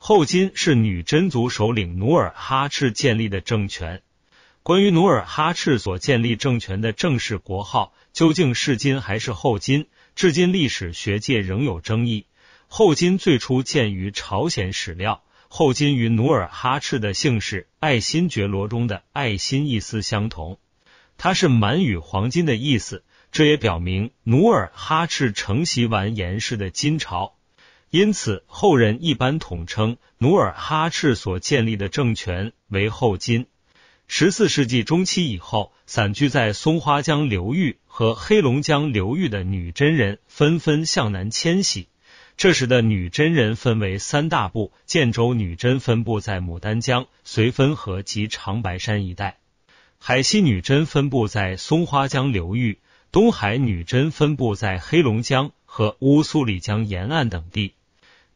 后金是女真族首领努尔哈赤建立的政权。关于努尔哈赤所建立政权的正式国号究竟是金还是后金，至今历史学界仍有争议。后金最初见于朝鲜史料，后金与努尔哈赤的姓氏爱新觉罗中的“爱新”意思相同，它是满语“黄金”的意思，这也表明努尔哈赤承袭完颜氏的金朝。因此，后人一般统称努尔哈赤所建立的政权为后金。十四世纪中期以后，散居在松花江流域和黑龙江流域的女真人纷纷向南迁徙。这时的女真人分为三大部：建州女真分布在牡丹江、绥芬河及长白山一带；海西女真分布在松花江流域；东海女真分布在黑龙江和乌苏里江沿岸等地。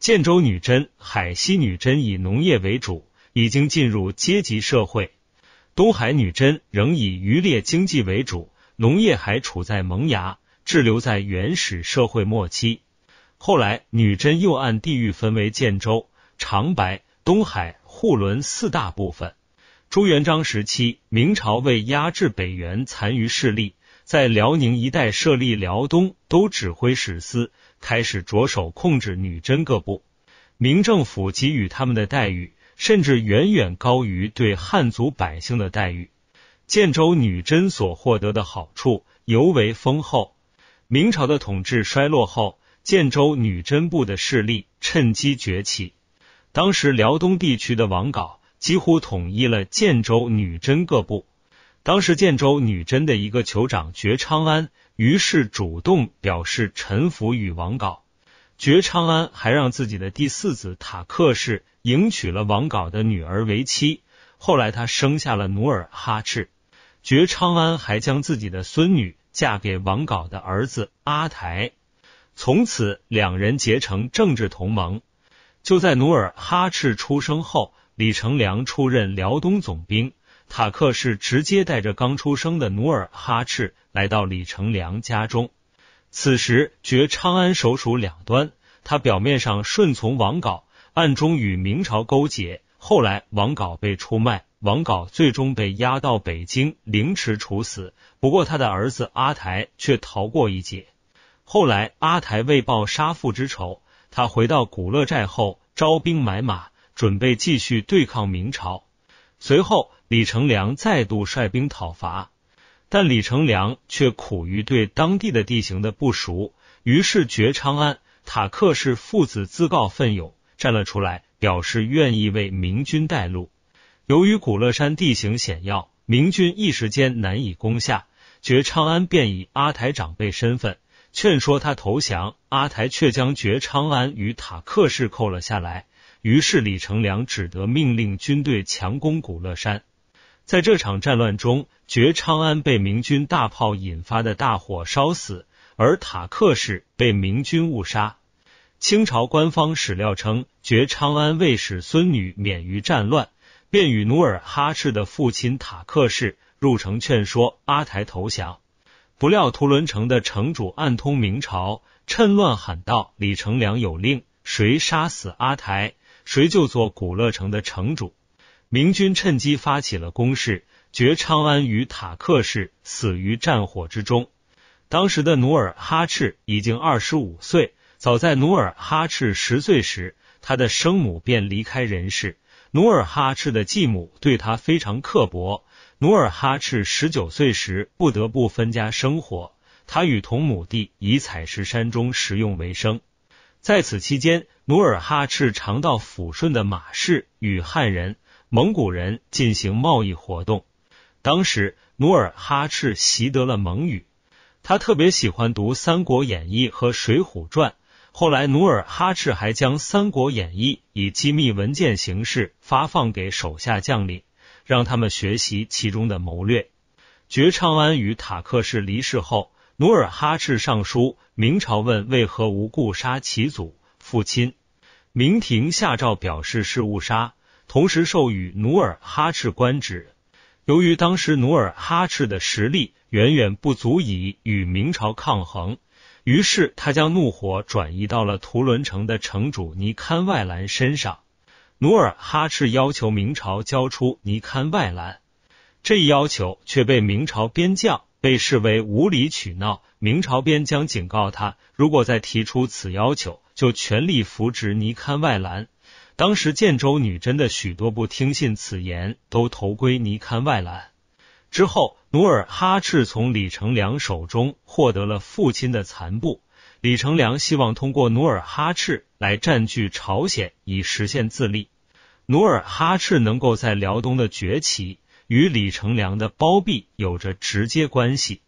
建州女真、海西女真以农业为主，已经进入阶级社会；东海女真仍以渔猎经济为主，农业还处在萌芽，滞留在原始社会末期。后来，女真又按地域分为建州、长白、东海、沪伦四大部分。朱元璋时期，明朝为压制北元残余势力，在辽宁一带设立辽东都指挥使司。开始着手控制女真各部，明政府给予他们的待遇，甚至远远高于对汉族百姓的待遇。建州女真所获得的好处尤为丰厚。明朝的统治衰落后，建州女真部的势力趁机崛起。当时辽东地区的王杲几乎统一了建州女真各部。当时建州女真的一个酋长觉昌安。于是主动表示臣服于王杲，觉昌安还让自己的第四子塔克氏迎娶了王杲的女儿为妻，后来他生下了努尔哈赤。觉昌安还将自己的孙女嫁给王杲的儿子阿台，从此两人结成政治同盟。就在努尔哈赤出生后，李成梁出任辽东总兵，塔克氏直接带着刚出生的努尔哈赤。来到李成梁家中，此时觉昌安首属两端，他表面上顺从王杲，暗中与明朝勾结。后来王杲被出卖，王杲最终被押到北京凌迟处死。不过他的儿子阿台却逃过一劫。后来阿台为报杀父之仇，他回到古勒寨后招兵买马，准备继续对抗明朝。随后李成梁再度率兵讨伐。但李成梁却苦于对当地的地形的不熟，于是觉昌安、塔克氏父子自告奋勇站了出来，表示愿意为明军带路。由于古勒山地形险要，明军一时间难以攻下，觉昌安便以阿台长辈身份劝说他投降，阿台却将觉昌安与塔克氏扣了下来。于是李成梁只得命令军队强攻古勒山。在这场战乱中，觉昌安被明军大炮引发的大火烧死，而塔克氏被明军误杀。清朝官方史料称，觉昌安为使孙女免于战乱，便与努尔哈赤的父亲塔克氏入城劝说阿台投降。不料，图伦城的城主暗通明朝，趁乱喊道：“李成梁有令，谁杀死阿台，谁就做古勒城的城主。”明军趁机发起了攻势，觉昌安与塔克氏死于战火之中。当时的努尔哈赤已经二十五岁。早在努尔哈赤十岁时，他的生母便离开人世。努尔哈赤的继母对他非常刻薄。努尔哈赤十九岁时，不得不分家生活。他与同母弟以采石山中食用为生。在此期间，努尔哈赤常到抚顺的马氏与汉人。蒙古人进行贸易活动。当时努尔哈赤习得了蒙语，他特别喜欢读《三国演义》和《水浒传》。后来，努尔哈赤还将《三国演义》以机密文件形式发放给手下将领，让他们学习其中的谋略。觉昌安与塔克氏离世后，努尔哈赤上书明朝，问为何无故杀其祖父亲。明廷下诏表示是误杀。同时授予努尔哈赤官职。由于当时努尔哈赤的实力远远不足以与明朝抗衡，于是他将怒火转移到了图伦城的城主尼堪外兰身上。努尔哈赤要求明朝交出尼堪外兰，这一要求却被明朝边将被视为无理取闹。明朝边将警告他，如果再提出此要求，就全力扶植尼堪外兰。当时建州女真的许多不听信此言，都投归尼堪外兰。之后，努尔哈赤从李成梁手中获得了父亲的残部。李成梁希望通过努尔哈赤来占据朝鲜，以实现自立。努尔哈赤能够在辽东的崛起，与李成梁的包庇有着直接关系。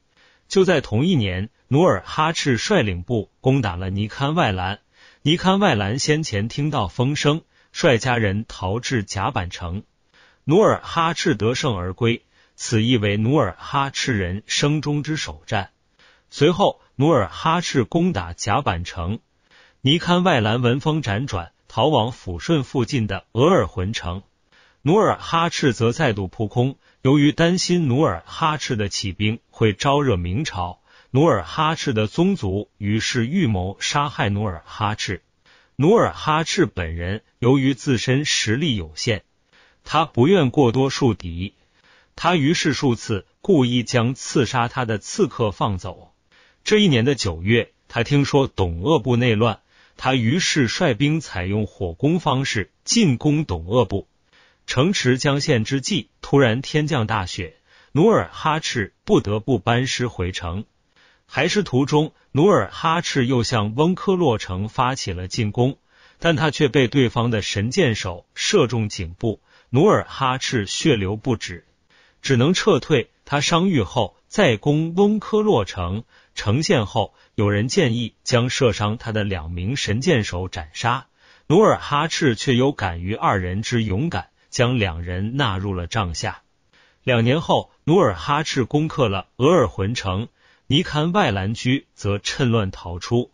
就在同一年，努尔哈赤率领部攻打了尼堪外兰。尼堪外兰先前听到风声。率家人逃至甲板城，努尔哈赤得胜而归。此亦为努尔哈赤人生中之首战。随后，努尔哈赤攻打甲板城，尼堪外兰闻风辗转，逃往抚顺附近的额尔浑城。努尔哈赤则再度扑空。由于担心努尔哈赤的起兵会招惹明朝，努尔哈赤的宗族于是预谋杀害努尔哈赤。努尔哈赤本人由于自身实力有限，他不愿过多树敌，他于是数次故意将刺杀他的刺客放走。这一年的九月，他听说董鄂部内乱，他于是率兵采用火攻方式进攻董鄂部城池将陷之际，突然天降大雪，努尔哈赤不得不班师回城。还是途中，努尔哈赤又向翁科洛城发起了进攻，但他却被对方的神箭手射中颈部，努尔哈赤血流不止，只能撤退。他伤愈后再攻翁科洛城，呈现后，有人建议将射伤他的两名神箭手斩杀，努尔哈赤却有敢于二人之勇敢，将两人纳入了帐下。两年后，努尔哈赤攻克了额尔浑城。尼堪外兰居则趁乱逃出。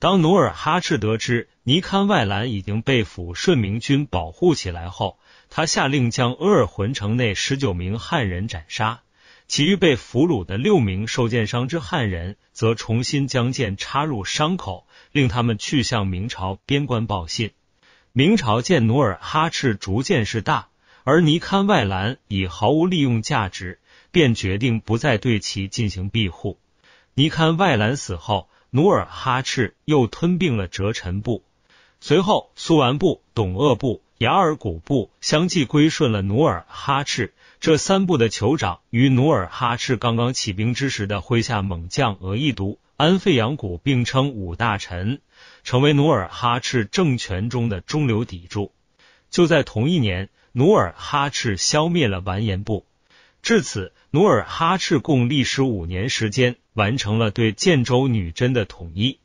当努尔哈赤得知尼堪外兰已经被抚顺明军保护起来后，他下令将额尔浑城内十九名汉人斩杀，其余被俘虏的六名受箭伤之汉人，则重新将箭插入伤口，令他们去向明朝边关报信。明朝见努尔哈赤逐渐势大，而尼堪外兰已毫无利用价值，便决定不再对其进行庇护。尼堪外兰死后，努尔哈赤又吞并了哲陈部，随后苏完部、董鄂部、雅尔古部相继归顺了努尔哈赤。这三部的酋长与努尔哈赤刚刚起兵之时的麾下猛将额亦都、安费扬古并称五大臣，成为努尔哈赤政权中的中流砥柱。就在同一年，努尔哈赤消灭了完颜部。至此，努尔哈赤共历时五年时间，完成了对建州女真的统一。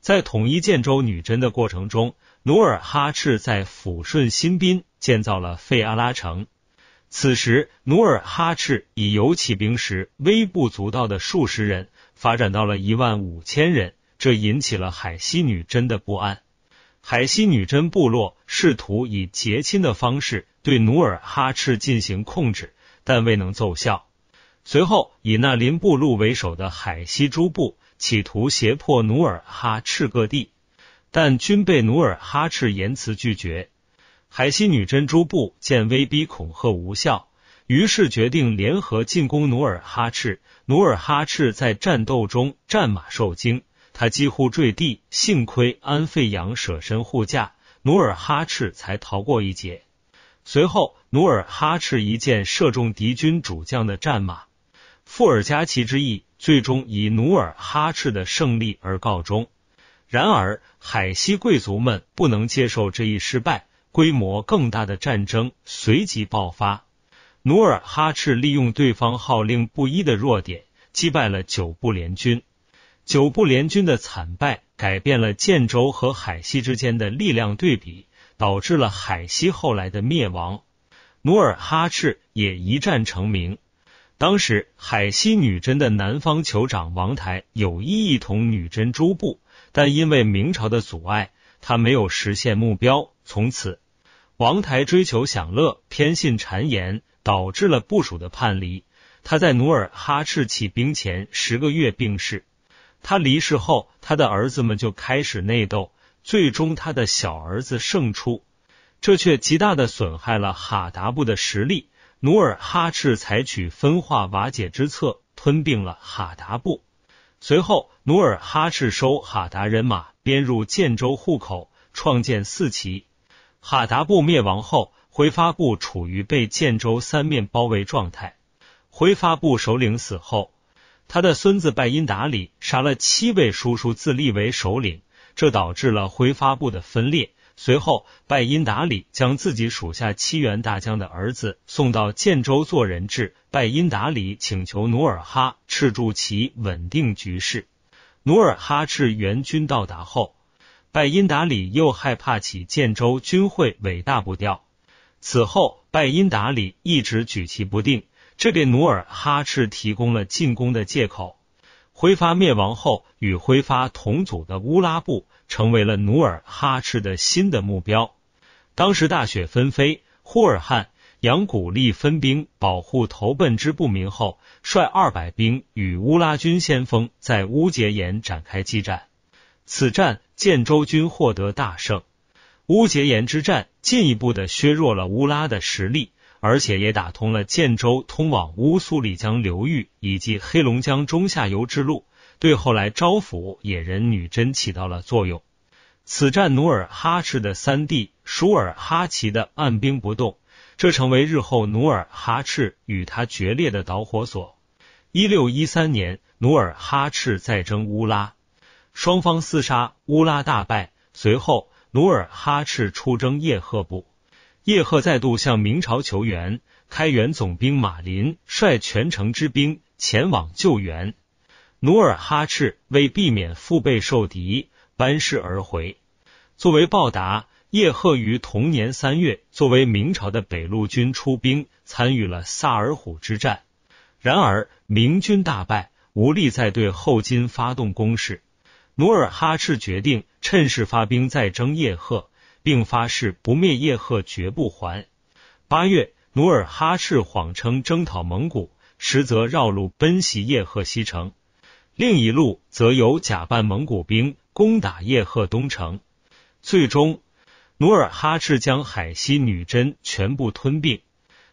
在统一建州女真的过程中，努尔哈赤在抚顺新兵建造了费阿拉城。此时，努尔哈赤以游骑兵时微不足道的数十人，发展到了一万五千人，这引起了海西女真的不安。海西女真部落试图以结亲的方式对努尔哈赤进行控制。但未能奏效。随后，以那林布路为首的海西诸部企图胁迫努尔哈赤割地，但均被努尔哈赤严辞拒绝。海西女真诸部见威逼恐吓无效，于是决定联合进攻努尔哈赤。努尔哈赤在战斗中战马受惊，他几乎坠地，幸亏安费扬舍身护驾，努尔哈赤才逃过一劫。随后，努尔哈赤一箭射中敌军主将的战马，富尔加奇之役最终以努尔哈赤的胜利而告终。然而，海西贵族们不能接受这一失败，规模更大的战争随即爆发。努尔哈赤利用对方号令不一的弱点，击败了九部联军。九部联军的惨败改变了建州和海西之间的力量对比。导致了海西后来的灭亡。努尔哈赤也一战成名。当时海西女真的南方酋长王台有意一统女真诸部，但因为明朝的阻碍，他没有实现目标。从此，王台追求享乐，偏信谗言，导致了部属的叛离。他在努尔哈赤起兵前十个月病逝。他离世后，他的儿子们就开始内斗。最终，他的小儿子胜出，这却极大的损害了哈达布的实力。努尔哈赤采取分化瓦解之策，吞并了哈达布。随后，努尔哈赤收哈达人马，编入建州户口，创建四旗。哈达布灭亡后，挥发部处于被建州三面包围状态。挥发部首领死后，他的孙子拜因达里杀了七位叔叔，自立为首领。这导致了挥发部的分裂。随后，拜因达里将自己属下七员大将的儿子送到建州做人质。拜因达里请求努尔哈赤助其稳定局势。努尔哈赤援军到达后，拜因达里又害怕起建州军会尾大不掉。此后，拜因达里一直举棋不定，这给努尔哈赤提供了进攻的借口。挥发灭亡后，与挥发同组的乌拉部成为了努尔哈赤的新的目标。当时大雪纷飞，呼尔汗、杨古立分兵保护投奔之不明后，率二百兵与乌拉军先锋在乌节岩展开激战。此战建州军获得大胜，乌节岩之战进一步的削弱了乌拉的实力。而且也打通了建州通往乌苏里江流域以及黑龙江中下游之路，对后来招抚野人女真起到了作用。此战努尔哈赤的三弟舒尔哈齐的按兵不动，这成为日后努尔哈赤与他决裂的导火索。一六一三年，努尔哈赤再征乌拉，双方厮杀，乌拉大败。随后，努尔哈赤出征叶赫部。叶赫再度向明朝求援，开原总兵马林率全城之兵前往救援。努尔哈赤为避免腹背受敌，班师而回。作为报答，叶赫于同年三月作为明朝的北路军出兵，参与了萨尔浒之战。然而明军大败，无力再对后金发动攻势。努尔哈赤决定趁势发兵，再征叶赫。并发誓不灭叶赫绝不还。八月，努尔哈赤谎称征讨蒙古，实则绕路奔袭叶赫西城，另一路则由假扮蒙古兵攻打叶赫东城。最终，努尔哈赤将海西女真全部吞并。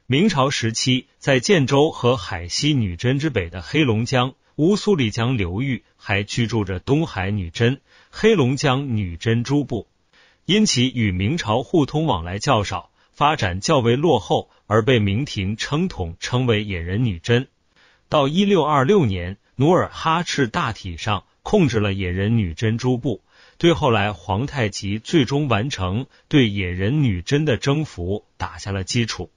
明朝时期，在建州和海西女真之北的黑龙江、乌苏里江流域，还居住着东海女真、黑龙江女真诸部。因其与明朝互通往来较少，发展较为落后，而被明廷称统称为野人女真。到一六二六年，努尔哈赤大体上控制了野人女真诸部，对后来皇太极最终完成对野人女真的征服打下了基础。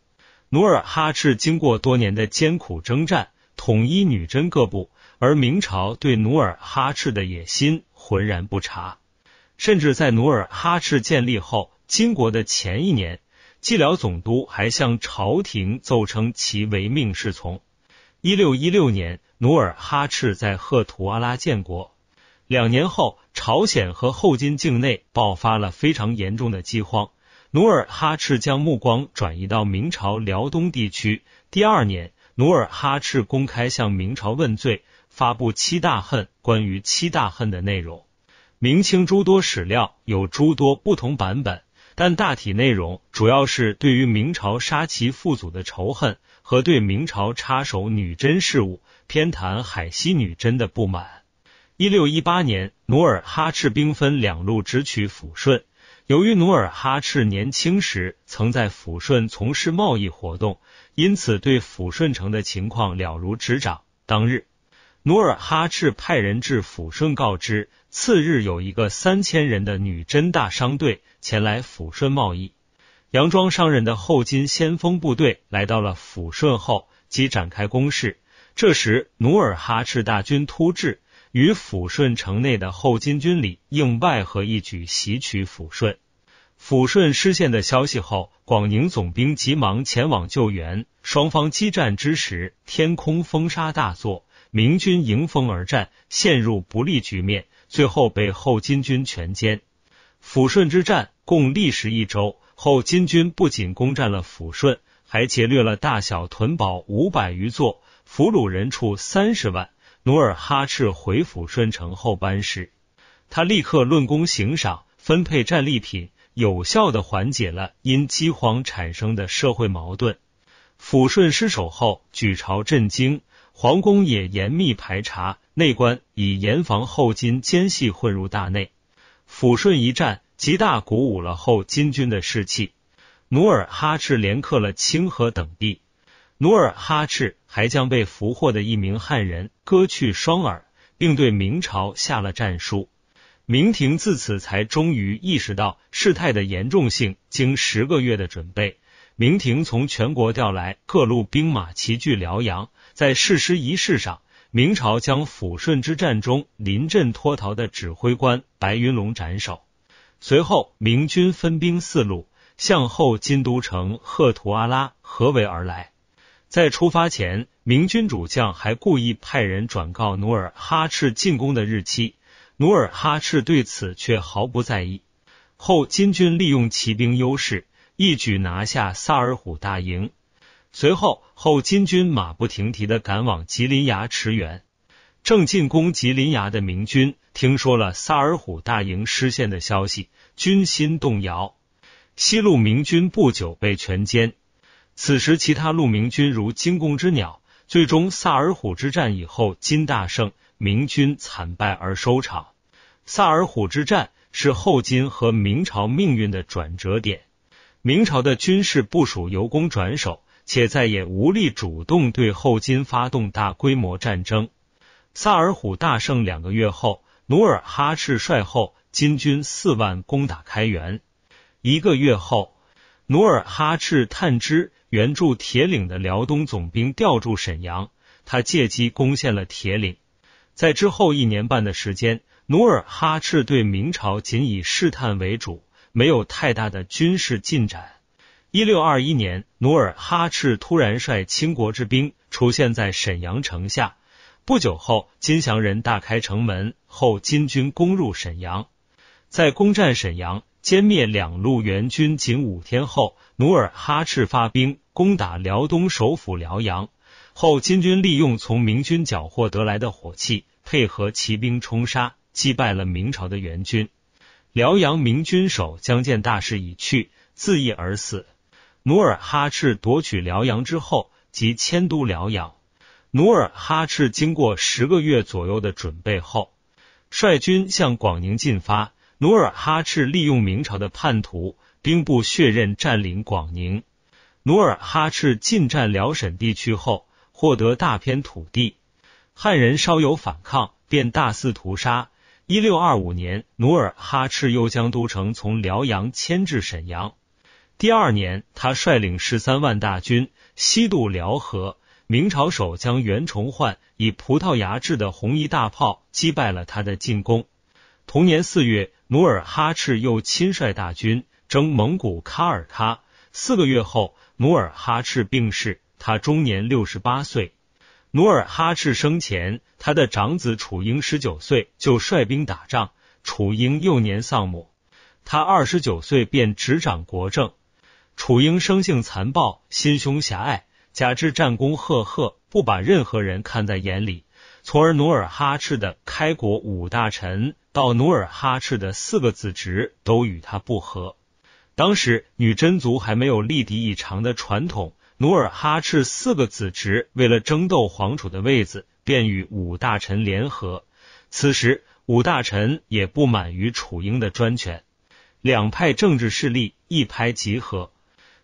努尔哈赤经过多年的艰苦征战，统一女真各部，而明朝对努尔哈赤的野心浑然不察。甚至在努尔哈赤建立后金国的前一年，蓟辽总督还向朝廷奏称其唯命是从。一六一六年，努尔哈赤在赫图阿拉建国。两年后，朝鲜和后金境内爆发了非常严重的饥荒，努尔哈赤将目光转移到明朝辽东地区。第二年，努尔哈赤公开向明朝问罪，发布七大恨。关于七大恨的内容。明清诸多史料有诸多不同版本，但大体内容主要是对于明朝杀其父祖的仇恨和对明朝插手女真事务、偏袒海西女真的不满。一六一八年，努尔哈赤兵分两路直取抚顺。由于努尔哈赤年轻时曾在抚顺从事贸易活动，因此对抚顺城的情况了如指掌。当日。努尔哈赤派人至抚顺告知，次日有一个三千人的女真大商队前来抚顺贸易。佯装商人的后金先锋部队来到了抚顺后，即展开攻势。这时，努尔哈赤大军突至，与抚顺城内的后金军里应外合，一举袭取抚顺。抚顺失陷的消息后，广宁总兵急忙前往救援。双方激战之时，天空风沙大作。明军迎风而战，陷入不利局面，最后被后金军全歼。抚顺之战共历时一周，后金军不仅攻占了抚顺，还劫掠了大小屯堡五百余座，俘虏人畜三十万。努尔哈赤回抚顺城后班师，他立刻论功行赏，分配战利品，有效的缓解了因饥荒产生的社会矛盾。抚顺失守后，举朝震惊。皇宫也严密排查内官，以严防后金奸细混入大内。抚顺一战极大鼓舞了后金军的士气。努尔哈赤连克了清河等地。努尔哈赤还将被俘获的一名汉人割去双耳，并对明朝下了战书。明廷自此才终于意识到事态的严重性。经十个月的准备，明廷从全国调来各路兵马，齐聚辽阳。在誓师仪式上，明朝将抚顺之战中临阵脱逃的指挥官白云龙斩首。随后，明军分兵四路向后金都城赫图阿拉合围而来。在出发前，明军主将还故意派人转告努尔哈赤进攻的日期，努尔哈赤对此却毫不在意。后金军利用骑兵优势，一举拿下萨尔虎大营。随后，后金军马不停蹄的赶往吉林崖驰援。正进攻吉林崖的明军，听说了萨尔虎大营失陷的消息，军心动摇。西路明军不久被全歼。此时，其他路明军如惊弓之鸟。最终，萨尔虎之战以后，金大胜，明军惨败而收场。萨尔虎之战是后金和明朝命运的转折点。明朝的军事部署由攻转守。且再也无力主动对后金发动大规模战争。萨尔虎大胜两个月后，努尔哈赤率后金军四万攻打开原。一个月后，努尔哈赤探知援助铁岭的辽东总兵调驻沈阳，他借机攻陷了铁岭。在之后一年半的时间，努尔哈赤对明朝仅以试探为主，没有太大的军事进展。一六二一年，努尔哈赤突然率倾国之兵出现在沈阳城下。不久后，金祥人大开城门，后金军攻入沈阳。在攻占沈阳、歼灭两路援军仅五天后，努尔哈赤发兵攻打辽东首府辽阳。后金军利用从明军缴获得来的火器，配合骑兵冲杀，击败了明朝的援军。辽阳明军守将见大势已去，自缢而死。努尔哈赤夺取辽阳之后，即迁都辽阳。努尔哈赤经过十个月左右的准备后，率军向广宁进发。努尔哈赤利用明朝的叛徒兵部血刃占领广宁。努尔哈赤进占辽沈地区后，获得大片土地。汉人稍有反抗，便大肆屠杀。一六二五年，努尔哈赤又将都城从辽阳迁至沈阳。第二年，他率领十三万大军西渡辽河。明朝守将袁崇焕以葡萄牙制的红衣大炮击败了他的进攻。同年四月，努尔哈赤又亲率大军征蒙古喀尔喀。四个月后，努尔哈赤病逝，他终年六十八岁。努尔哈赤生前，他的长子楚英十九岁就率兵打仗。楚英幼年丧母，他二十九岁便执掌国政。楚英生性残暴，心胸狭隘，加之战功赫赫，不把任何人看在眼里，从而努尔哈赤的开国五大臣到努尔哈赤的四个子侄都与他不和。当时女真族还没有立嫡以长的传统，努尔哈赤四个子侄为了争斗皇储的位子，便与五大臣联合。此时五大臣也不满于楚英的专权，两派政治势力一拍即合。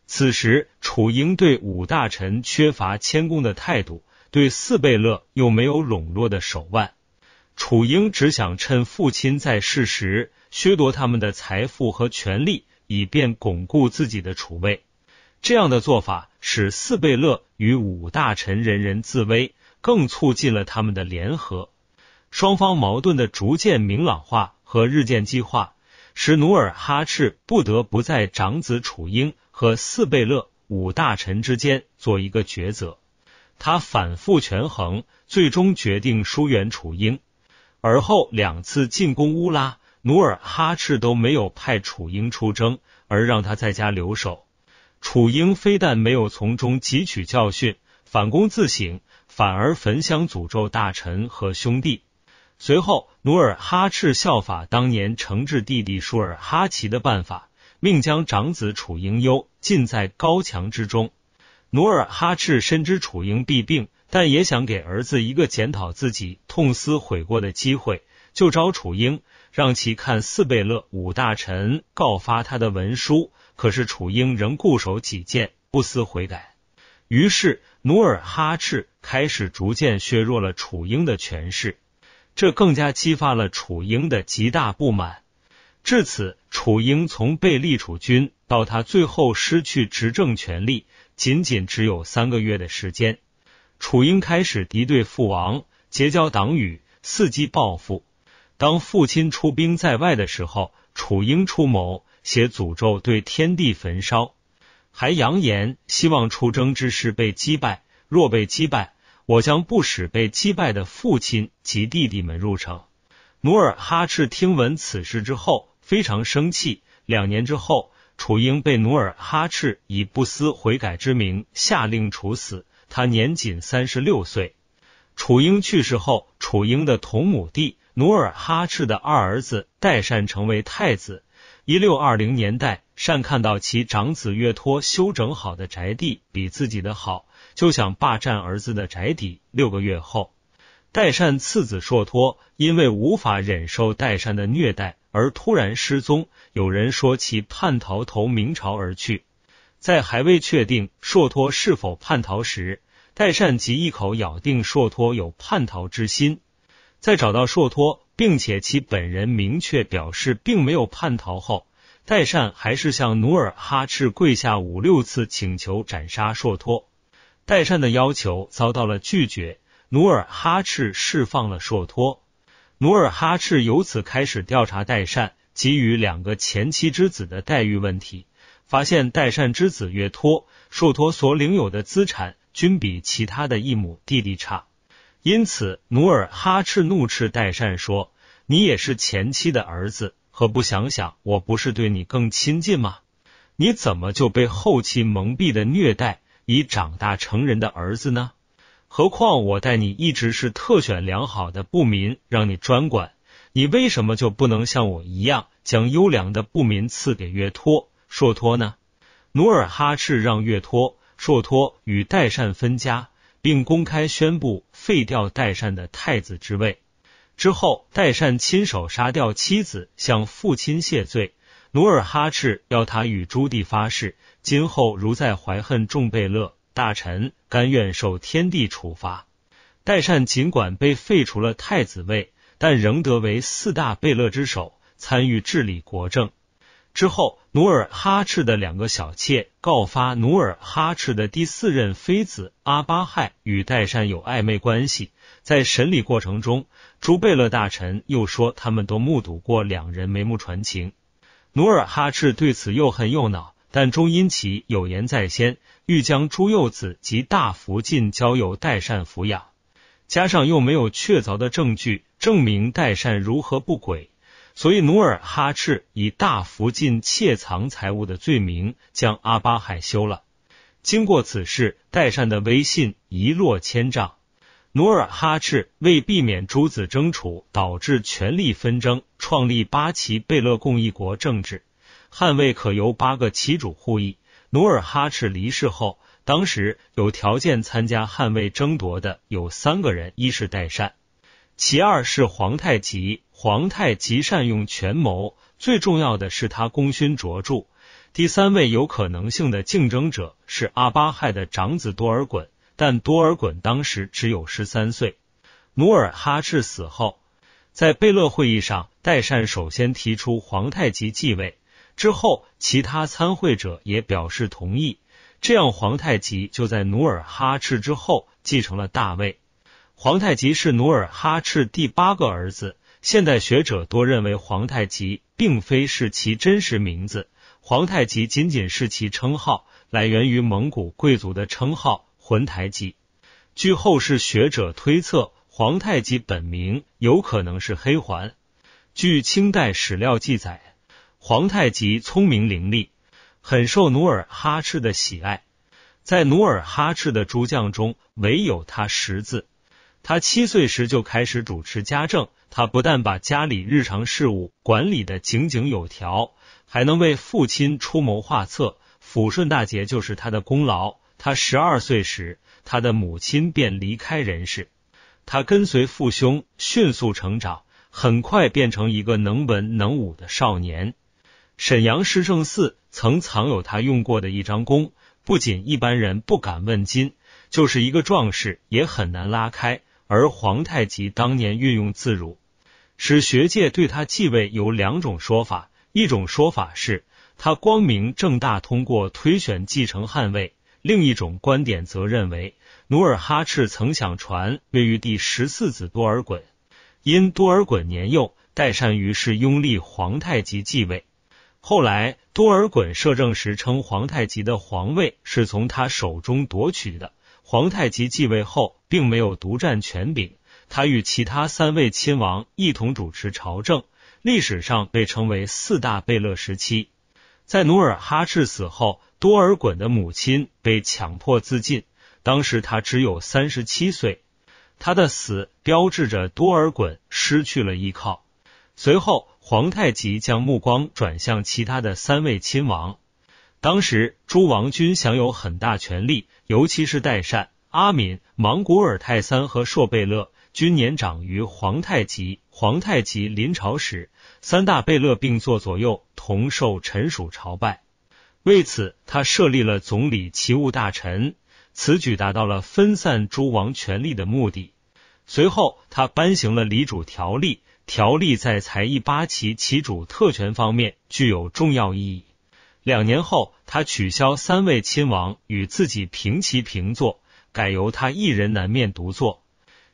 此时，楚英对五大臣缺乏谦恭的态度，对四贝勒又没有笼络的手腕，楚英只想趁父亲在世时削夺他们的财富和权力，以便巩固自己的储位。这样的做法使四贝勒与五大臣人人自危，更促进了他们的联合。双方矛盾的逐渐明朗化和日渐激化，使努尔哈赤不得不在长子楚英。和四贝勒五大臣之间做一个抉择，他反复权衡，最终决定疏远楚英。而后两次进攻乌拉，努尔哈赤都没有派楚英出征，而让他在家留守。楚英非但没有从中汲取教训、反攻自省，反而焚香诅咒大臣和兄弟。随后，努尔哈赤效法当年惩治弟弟舒尔哈齐的办法。命将长子楚婴忧禁在高墙之中。努尔哈赤深知楚婴必病，但也想给儿子一个检讨自己、痛思悔过的机会，就招楚英，让其看四贝勒五大臣告发他的文书。可是楚英仍固守己见，不思悔改。于是，努尔哈赤开始逐渐削弱了楚英的权势，这更加激发了楚英的极大不满。至此，楚英从被立楚君到他最后失去执政权力，仅仅只有三个月的时间。楚英开始敌对父王，结交党羽，伺机报复。当父亲出兵在外的时候，楚英出谋写诅咒，对天地焚烧，还扬言希望出征之事被击败。若被击败，我将不使被击败的父亲及弟弟们入城。努尔哈赤听闻此事之后。非常生气。两年之后，楚英被努尔哈赤以不思悔改之名下令处死，他年仅三十六岁。楚英去世后，楚英的同母弟努尔哈赤的二儿子代善成为太子。一六二零年代，善看到其长子岳托修整好的宅地比自己的好，就想霸占儿子的宅邸。六个月后。代善次子硕托因为无法忍受代善的虐待而突然失踪，有人说其叛逃投明朝而去。在还未确定硕托是否叛逃时，代善即一口咬定硕托有叛逃之心。在找到硕托，并且其本人明确表示并没有叛逃后，代善还是向努尔哈赤跪下五六次请求斩杀硕托。代善的要求遭到了拒绝。努尔哈赤释放了硕托，努尔哈赤由此开始调查代善给予两个前妻之子的待遇问题，发现代善之子越托、硕托所领有的资产均比其他的一母弟弟差，因此努尔哈赤怒斥代善说：“你也是前妻的儿子，何不想想？我不是对你更亲近吗？你怎么就被后妻蒙蔽的虐待？已长大成人的儿子呢？”何况我待你一直是特选良好的部民，让你专管，你为什么就不能像我一样，将优良的部民赐给岳托、硕托呢？努尔哈赤让岳托、硕托与代善分家，并公开宣布废掉代善的太子之位。之后，代善亲手杀掉妻子，向父亲谢罪。努尔哈赤要他与朱棣发誓，今后如再怀恨，众贝勒。大臣甘愿受天地处罚。代善尽管被废除了太子位，但仍得为四大贝勒之首，参与治理国政。之后，努尔哈赤的两个小妾告发努尔哈赤的第四任妃子阿巴亥与代善有暧昧关系。在审理过程中，朱贝勒大臣又说他们都目睹过两人眉目传情。努尔哈赤对此又恨又恼，但终因其有言在先。欲将朱幼子及大福晋交由代善抚养，加上又没有确凿的证据证明代善如何不轨，所以努尔哈赤以大福晋窃藏财物的罪名将阿巴海休了。经过此事，代善的威信一落千丈。努尔哈赤为避免诸子争储导致权力纷争，创立八旗贝勒共一国政治，汗位可由八个旗主互议。努尔哈赤离世后，当时有条件参加汉魏争夺的有三个人，一是代善，其二是皇太极。皇太极善用权谋，最重要的是他功勋卓著。第三位有可能性的竞争者是阿巴亥的长子多尔衮，但多尔衮当时只有十三岁。努尔哈赤死后，在贝勒会议上，代善首先提出皇太极继位。之后，其他参会者也表示同意。这样，皇太极就在努尔哈赤之后继承了大位。皇太极是努尔哈赤第八个儿子。现代学者多认为，皇太极并非是其真实名字，皇太极仅仅是其称号，来源于蒙古贵族的称号“浑台吉”。据后世学者推测，皇太极本名有可能是黑环。据清代史料记载。皇太极聪明伶俐，很受努尔哈赤的喜爱。在努尔哈赤的诸将中，唯有他识字。他七岁时就开始主持家政，他不但把家里日常事务管理的井井有条，还能为父亲出谋划策。抚顺大捷就是他的功劳。他十二岁时，他的母亲便离开人世。他跟随父兄迅速成长，很快变成一个能文能武的少年。沈阳实政寺曾藏有他用过的一张弓，不仅一般人不敢问津，就是一个壮士也很难拉开。而皇太极当年运用自如，史学界对他继位有两种说法：一种说法是他光明正大通过推选继承汗位；另一种观点则认为，努尔哈赤曾想传位于第十四子多尔衮，因多尔衮年幼，代善于是拥立皇太极继位。后来，多尔衮摄政时称皇太极的皇位是从他手中夺取的。皇太极继位后，并没有独占权柄，他与其他三位亲王一同主持朝政，历史上被称为“四大贝勒”时期。在努尔哈赤死后，多尔衮的母亲被强迫自尽，当时他只有三十七岁。他的死标志着多尔衮失去了依靠。随后。皇太极将目光转向其他的三位亲王。当时，诸王均享有很大权力，尤其是代善、阿敏、莽古尔泰三和硕贝勒，均年长于皇太极。皇太极临朝时，三大贝勒并坐左右，同受臣属朝拜。为此，他设立了总理其务大臣，此举达到了分散诸王权力的目的。随后，他颁行了礼主条例。条例在才艺八旗旗主特权方面具有重要意义。两年后，他取消三位亲王与自己平起平坐，改由他一人南面独坐。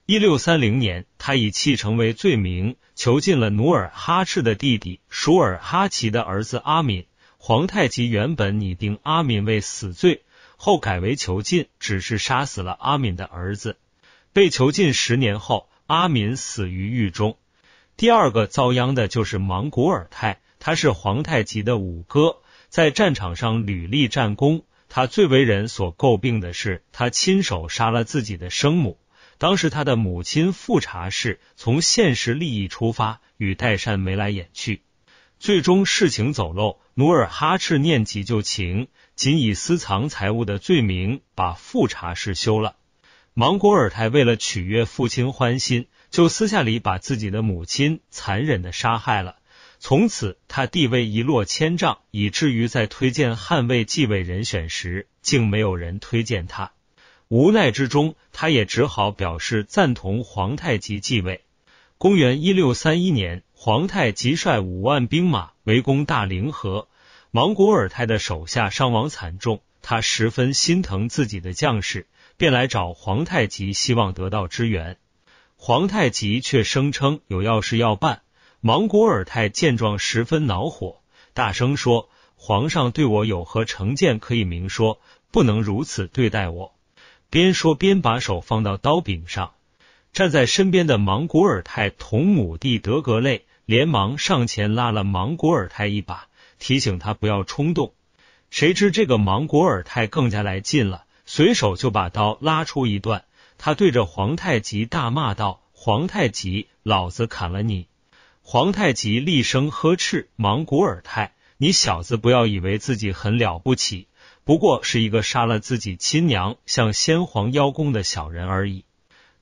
一六三零年，他以弃城为罪名，囚禁了努尔哈赤的弟弟舒尔哈齐的儿子阿敏。皇太极原本拟定阿敏为死罪，后改为囚禁，只是杀死了阿敏的儿子。被囚禁十年后，阿敏死于狱中。第二个遭殃的就是莽古尔泰，他是皇太极的五哥，在战场上屡立战功。他最为人所诟病的是，他亲手杀了自己的生母。当时他的母亲富察氏从现实利益出发，与代善眉来眼去，最终事情走漏。努尔哈赤念及旧情，仅以私藏财物的罪名把富察氏休了。莽古尔泰为了取悦父亲欢心。就私下里把自己的母亲残忍的杀害了，从此他地位一落千丈，以至于在推荐汉魏继位人选时，竟没有人推荐他。无奈之中，他也只好表示赞同皇太极继位。公元一六三一年，皇太极率五万兵马围攻大凌河，莽古尔泰的手下伤亡惨重，他十分心疼自己的将士，便来找皇太极，希望得到支援。皇太极却声称有要事要办，莽古尔泰见状十分恼火，大声说：“皇上对我有何成见，可以明说，不能如此对待我。”边说边把手放到刀柄上。站在身边的莽古尔泰同母弟德格类连忙上前拉了莽古尔泰一把，提醒他不要冲动。谁知这个莽古尔泰更加来劲了，随手就把刀拉出一段。他对着皇太极大骂道：“皇太极，老子砍了你！”皇太极厉声呵斥：“蒙古尔泰，你小子不要以为自己很了不起，不过是一个杀了自己亲娘向先皇邀功的小人而已。”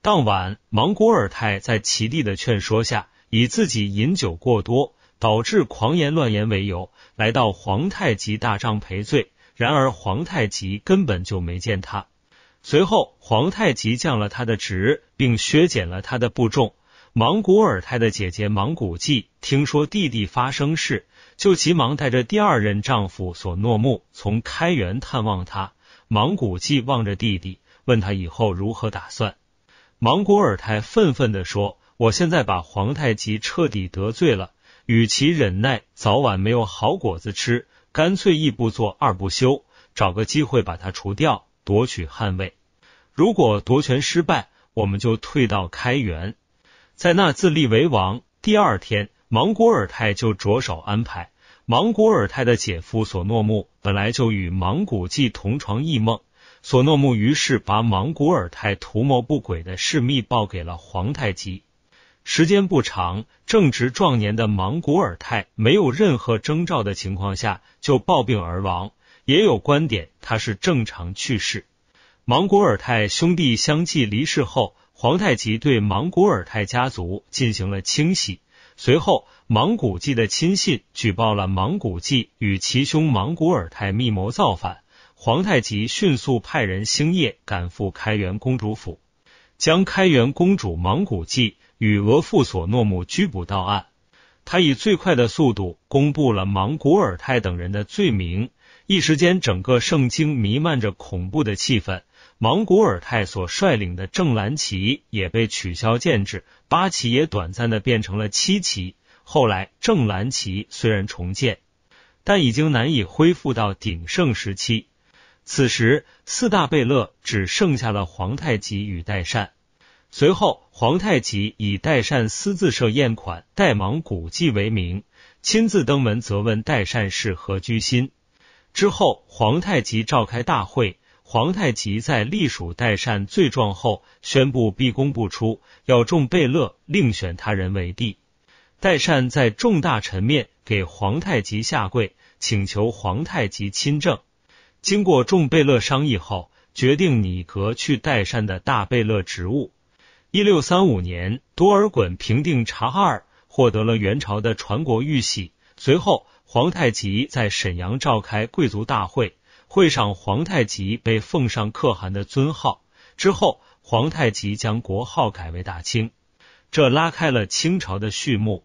当晚，蒙古尔泰在其弟的劝说下，以自己饮酒过多导致狂言乱言为由，来到皇太极大帐赔罪。然而，皇太极根本就没见他。随后，皇太极降了他的职，并削减了他的部众。莽古尔泰的姐姐莽古济听说弟弟发生事，就急忙带着第二任丈夫索诺木从开元探望他。莽古济望着弟弟，问他以后如何打算。莽古尔泰愤愤地说：“我现在把皇太极彻底得罪了，与其忍耐，早晚没有好果子吃，干脆一不做二不休，找个机会把他除掉，夺取汗位。”如果夺权失败，我们就退到开元，在那自立为王。第二天，蒙古尔泰就着手安排。蒙古尔泰的姐夫索诺木本来就与蒙古纪同床异梦，索诺木于是把蒙古尔泰图谋不轨的事密报给了皇太极。时间不长，正值壮年的蒙古尔泰没有任何征兆的情况下就暴病而亡，也有观点他是正常去世。蒙古尔泰兄弟相继离世后，皇太极对蒙古尔泰家族进行了清洗。随后，蒙古季的亲信举报了蒙古季与其兄蒙古尔泰密谋造反。皇太极迅速派人星夜赶赴开元公主府，将开元公主蒙古季与额驸索诺木拘捕到案。他以最快的速度公布了蒙古尔泰等人的罪名，一时间整个盛京弥漫着恐怖的气氛。莽古尔泰所率领的正蓝旗也被取消建制，八旗也短暂的变成了七旗。后来正蓝旗虽然重建，但已经难以恢复到鼎盛时期。此时四大贝勒只剩下了皇太极与代善。随后，皇太极以代善私自设宴款代蒙古祭为名，亲自登门责问代善是何居心。之后，皇太极召开大会。皇太极在隶属代善罪状后，宣布毕宫不出，要众贝勒另选他人为帝。代善在众大臣面给皇太极下跪，请求皇太极亲政。经过众贝勒商议后，决定拟格去代善的大贝勒职务。一六三五年，多尔衮平定察哈尔，获得了元朝的传国玉玺。随后，皇太极在沈阳召开贵族大会。会上，皇太极被奉上可汗的尊号之后，皇太极将国号改为大清，这拉开了清朝的序幕。